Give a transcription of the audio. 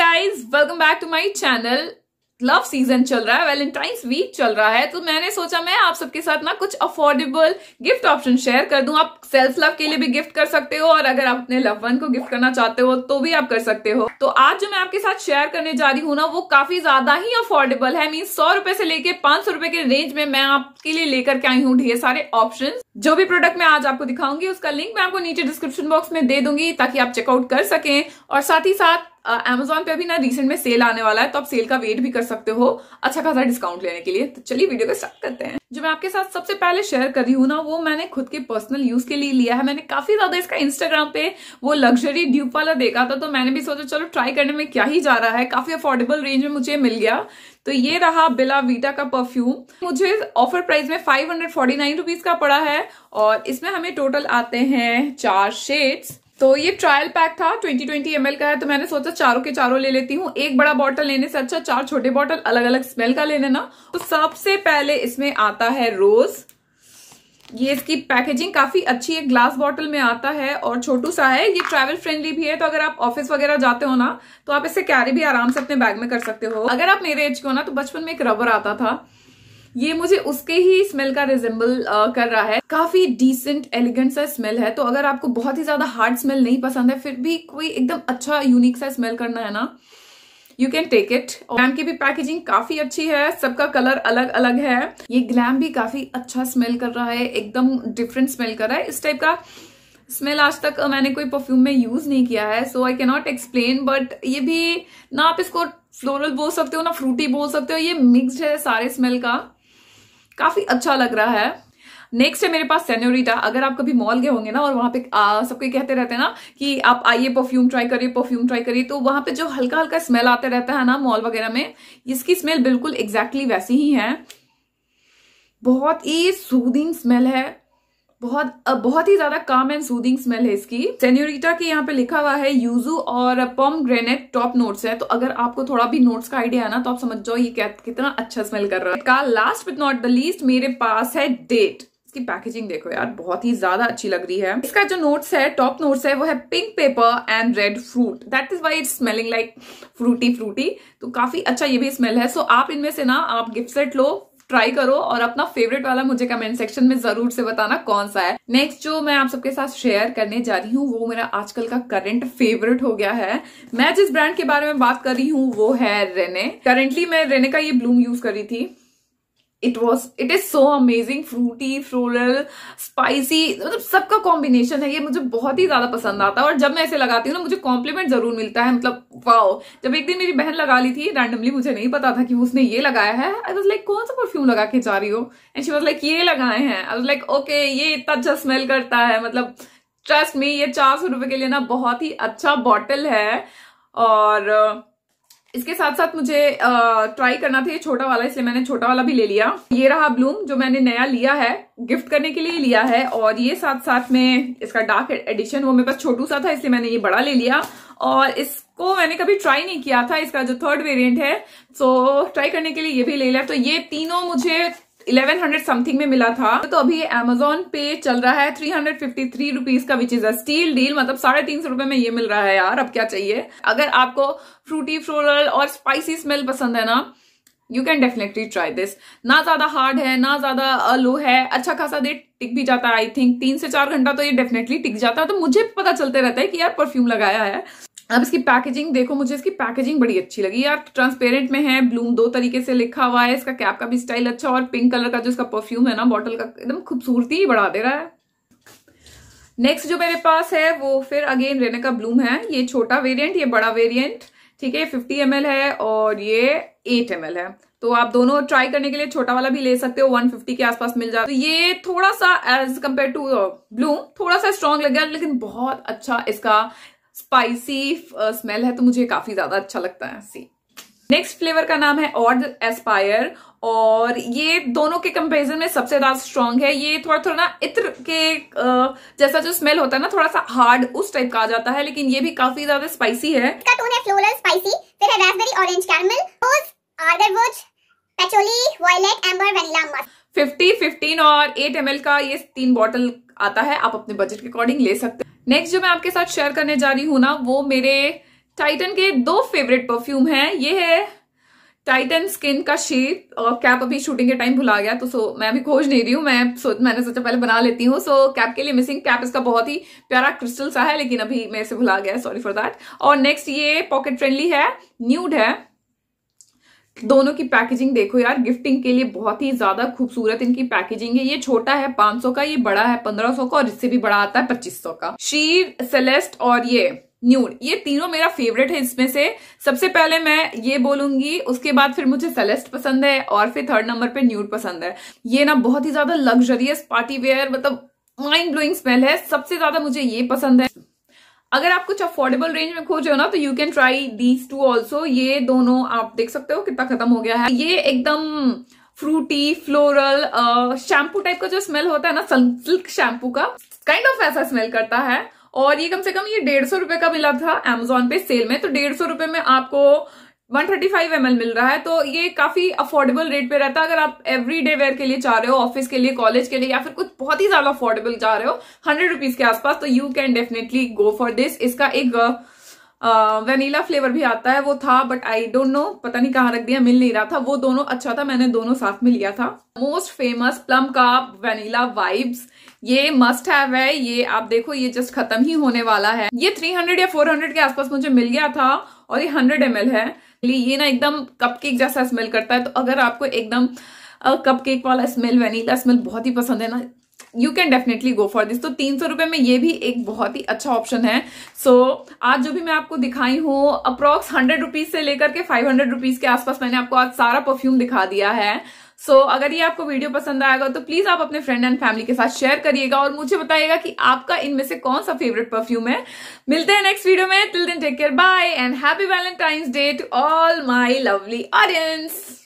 guys welcome back to my channel love season चल रहा है वैलेंटाइंस वीक चल रहा है तो मैंने सोचा मैं आप सबके साथ ना कुछ अफोर्डेबल गिफ्ट ऑप्शन शेयर कर दूं आप सेल्फ लव के लिए भी गिफ्ट कर सकते हो और अगर आप अपने लव वन को गिफ्ट करना चाहते हो तो भी आप कर सकते हो तो आज जो मैं आपके साथ शेयर करने जा रही हूँ ना वो काफी ज्यादा ही अफोर्डेबल है मीन सौ रुपए से लेके पांच सौ रुपए के रेंज में मैं आपके लिए लेकर के आई हूँ ढेर सारे ऑप्शन जो भी प्रोडक्ट मैं आज आपको दिखाऊंगी उसका लिंक मैं आपको नीचे डिस्क्रिप्शन बॉक्स में दे दूंगी ताकि आप चेकआउट कर सकें और साथ ही साथ अमेजोन पे अभी ना रिसेंट में सेल आने वाला है तो आप सेल का वेट भी कर सकते हो अच्छा खासा डिस्काउंट लेने के लिए तो चलिए वीडियो को स्टार्ट करते हैं जो मैं आपके साथ सबसे पहले शेयर कर रही हूँ ना वो मैंने खुद के पर्सनल यूज के लिए लिया है मैंने काफी ज्यादा इसका इंस्टाग्राम पे वो लग्जरी ड्यूप वाला देखा था तो मैंने भी सोचा चलो ट्राई करने में क्या ही जा रहा है काफी अफोर्डेबल रेंज में मुझे मिल गया तो ये रहा बिला वीटा का परफ्यूम मुझे ऑफर प्राइस में five hundred forty nine rupees का पड़ा है और इसमें हमें टोटल आते हैं चार शेड्स तो ये ट्रायल पैक था 2020 ट्वेंटी का है तो मैंने सोचा चारों के चारों ले लेती हूँ एक बड़ा बॉटल लेने से अच्छा चार छोटे बॉटल अलग अलग स्मेल का ले लेना तो सबसे पहले इसमें आता है रोज ये इसकी पैकेजिंग काफी अच्छी है ग्लास बॉटल में आता है और छोटू सा है ये ट्रैवल फ्रेंडली भी है तो अगर आप ऑफिस वगैरह जाते हो ना तो आप इसे कैरी भी आराम से अपने बैग में कर सकते हो अगर आप मेरे एज के हो ना तो बचपन में एक रबर आता था ये मुझे उसके ही स्मेल का रिजेंबल कर रहा है काफी डिसेंट एलिगेंट सा स्मेल है तो अगर आपको बहुत ही ज्यादा हार्ड स्मेल नहीं पसंद है फिर भी कोई एकदम अच्छा यूनिक सा स्मेल करना है ना you can take it glam की भी पैकेजिंग काफी अच्छी है सबका कलर अलग अलग है ये ग्लैम भी काफी अच्छा स्मेल कर रहा है एकदम डिफरेंट स्मेल कर रहा है इस टाइप का स्मेल आज तक मैंने कोई परफ्यूम में यूज नहीं किया है so I cannot explain but ये भी ना आप इसको फ्लोरल बोल सकते हो ना फ्रूटी बोल सकते हो ये मिक्सड है सारे स्मेल का काफी अच्छा लग रहा है नेक्स्ट है मेरे पास सेनोरिटा अगर आप कभी मॉल गए होंगे ना और वहां पे सबके कहते रहते हैं ना कि आप आइए परफ्यूम ट्राई करिए परफ्यूम ट्राई करिए तो वहां पे जो हल्का हल्का स्मेल आते रहता है ना मॉल वगैरह में इसकी स्मेल बिल्कुल एग्जैक्टली exactly वैसी ही है बहुत ही सूदिंग स्मेल है बहुत बहुत ही ज्यादा काम एंड सूदिंग स्मेल है इसकी सेन्यूरिटा के यहाँ पे लिखा हुआ है यूजू और पॉम ग्रेनेट टॉप नोट्स है तो अगर आपको थोड़ा भी नोट्स का आइडिया है ना तो आप समझ जाओ ये कितना अच्छा स्मेल कर रहा है का last with not the least मेरे पास है डेट इसकी पैकेजिंग देखो यार बहुत ही ज्यादा अच्छी लग रही है इसका जो नोट्स है टॉप नोट्स है वो है pink pepper and red fruit that is why it smelling like fruity fruity तो काफी अच्छा ये भी स्मेल है सो so, आप इनमें से ना आप गिफ्ट सेट लो ट्राई करो और अपना फेवरेट वाला मुझे कमेंट सेक्शन में जरूर से बताना कौन सा है नेक्स्ट जो मैं आप सबके साथ शेयर करने जा रही हूँ वो मेरा आजकल का करंट फेवरेट हो गया है मैं जिस ब्रांड के बारे में बात कर रही हूँ वो है रेने करेंटली मैं रेने का ये ब्लूम यूज कर रही थी it was it is so amazing fruity floral spicy मतलब सबका कॉम्बिनेशन है ये मुझे बहुत ही ज्यादा पसंद आता है और जब मैं ऐसे लगाती हूँ ना मुझे कॉम्प्लीमेंट जरूर मिलता है मतलब वाओ जब एक दिन मेरी बहन लगा ली थी रैंडमली मुझे नहीं पता था कि उसने ये लगाया है आई वॉज लाइक कौन सा परफ्यूम लगा के जा रही हो एंड शी वॉज लाइक ये लगाए हैं आई वॉज लाइक ओके ये इतना अच्छा स्मेल करता है मतलब ट्रस्ट में ये चार सौ रुपए के लिए ना बहुत ही अच्छा बॉटल है और इसके साथ साथ मुझे ट्राई करना था ये छोटा वाला इसलिए मैंने छोटा वाला भी ले लिया ये रहा ब्लूम जो मैंने नया लिया है गिफ्ट करने के लिए लिया है और ये साथ साथ में इसका डार्क एडिशन वो मेरे पास छोटू सा था इसलिए मैंने ये बड़ा ले लिया और इसको मैंने कभी ट्राई नहीं किया था इसका जो थर्ड वेरियंट है सो ट्राई करने के लिए ये भी ले लिया तो ये तीनों मुझे इलेवन हंड्रेड समथिंग में मिला था तो अभी एमेजोन पे चल रहा है three hundred fifty three rupees का which is a steal deal मतलब साढ़े तीन सौ रुपए में ये मिल रहा है यार अब क्या चाहिए अगर आपको फ्रूटी फ्लोरल और स्पाइसी स्मेल पसंद है ना you can definitely try this ना ज्यादा हार्ड है ना ज्यादा लो है अच्छा खासा देर टिक भी जाता है आई थिंक तीन से चार घंटा तो ये डेफिनेटली टिक जाता है तो मुझे पता चलते रहता है कि यार परफ्यूम लगाया है अब इसकी पैकेजिंग देखो मुझे इसकी पैकेजिंग बड़ी अच्छी लगी यार ट्रांसपेरेंट में है ब्लूम दो तरीके से लिखा हुआ है इसका कैप का भी स्टाइल अच्छा और पिंक कलर का जो इसका परफ्यूम है ना बॉटल का एकदम खूबसूरती ही बढ़ा दे रहा है नेक्स्ट जो मेरे पास है वो फिर अगेन रेने का ब्लूम है ये छोटा वेरियंट ये बड़ा वेरियंट ठीक है फिफ्टी एम है और ये एट एम है तो आप दोनों ट्राई करने के लिए छोटा वाला भी ले सकते हो 150 के आसपास मिल जाता है तो ये थोड़ा सा एज कम्पेयर टू ब्लूम थोड़ा सा स्ट्रॉन्ग लग गया लेकिन बहुत अच्छा इसका स्पाइसी स्मेल uh, है तो मुझे काफी ज्यादा अच्छा लगता है सी नेक्स्ट फ्लेवर का नाम है और एस्पायर और ये दोनों के कंपेरिजन में सबसे ज्यादा स्ट्रांग है ये थोड़ा थोड़ा ना इत्र के uh, जैसा जो स्मेल होता है ना थोड़ा सा हार्ड उस टाइप का आ जाता है लेकिन ये भी काफी ज्यादा स्पाइसी है इसका टोन है फ्लोरल स्पाइसी फिर है orange caramel rose patchouli violet amber musk 50 15 और 8 ml का ये तीन बॉटल आता है आप अपने बजट के अकॉर्डिंग ले सकते हैं नेक्स्ट जो मैं आपके साथ शेयर करने जा रही हूं ना वो मेरे टाइटन के दो फेवरेट परफ्यूम हैं ये है टाइटन स्किन का शेड और कैप अभी शूटिंग के टाइम भुला गया तो सो मैं अभी खोज नहीं रही हूँ मैं सो मैंने सोचा पहले बना लेती हूँ सो कैप के लिए मिसिंग कैप इसका बहुत ही प्यारा क्रिस्टल सा है लेकिन अभी मेरे से भुला गया सॉरी फॉर दैट और नेक्स्ट ये पॉकेट फ्रेंडली है न्यूड है दोनों की पैकेजिंग देखो यार गिफ्टिंग के लिए बहुत ही ज्यादा खूबसूरत इनकी पैकेजिंग है ये छोटा है 500 का ये बड़ा है 1500 का और इससे भी बड़ा आता है 2500 का शीर सेलेस्ट और ये न्यूड ये तीनों मेरा फेवरेट है इसमें से सबसे पहले मैं ये बोलूंगी उसके बाद फिर मुझे सेलेस्ट पसंद है और फिर थर्ड नंबर पे न्यूड पसंद है ये ना बहुत ही ज्यादा लग्जरियस पार्टी वेयर मतलब माइंड ब्लोइंग स्मेल है सबसे ज्यादा मुझे ये पसंद है अगर आप कुछ अफोर्डेबल रेंज में खोज रहे हो ना तो you can try these two also ये दोनों आप देख सकते हो कितना खत्म हो गया है ये एकदम फ्रूटी फ्लोरल शैम्पू टाइप का जो स्मेल होता है ना सनसिल्क शैम्पू का काइंड ऑफ ऐसा स्मेल करता है और ये कम से कम ये डेढ़ सौ रुपए का मिला था एमेजोन पे सेल में तो डेढ़ सौ रुपए में आपको 135 ml मिल रहा है तो ये काफी अफोर्डेबल रेट पे रहता है अगर आप एवरी डे वेयर के लिए चाह रहे हो ऑफिस के लिए कॉलेज के लिए या फिर कुछ बहुत ही ज्यादा अफोर्डेबल जा रहे हो हंड्रेड रुपीज के आसपास तो you can definitely go for this इसका एक वेनिला uh, फ्लेवर भी आता है वो था बट आई डोंट नो पता नहीं कहाँ रख दिया मिल नहीं रहा था वो दोनों अच्छा था मैंने दोनों साथ में लिया था मोस्ट फेमस प्लम का वेनिला वाइब्स ये मस्ट हैव है ये आप देखो ये जस्ट खत्म ही होने वाला है ये 300 या 400 के आसपास मुझे मिल गया था और ये 100 एम है ये ना एकदम कपकेक जैसा स्मेल करता है तो अगर आपको एकदम केक वाला स्मेल वेनीला स्मेल बहुत ही पसंद है ना you can definitely go for this तो तीन सौ रुपए में ये भी एक बहुत ही अच्छा ऑप्शन है सो so, आज जो भी मैं आपको दिखाई हूँ अप्रॉक्स हंड्रेड रुपीज से लेकर के फाइव हंड्रेड रुपीज के आसपास मैंने आपको आज सारा परफ्यूम दिखा दिया है सो so, अगर ये आपको वीडियो पसंद आएगा तो प्लीज आप अपने फ्रेंड एंड फैमिली के साथ शेयर करिएगा और मुझे बताइएगा कि आपका इनमें से कौन सा फेवरेट परफ्यूम है मिलते हैं नेक्स्ट वीडियो में till then take care bye and happy Valentine's day to all my lovely audience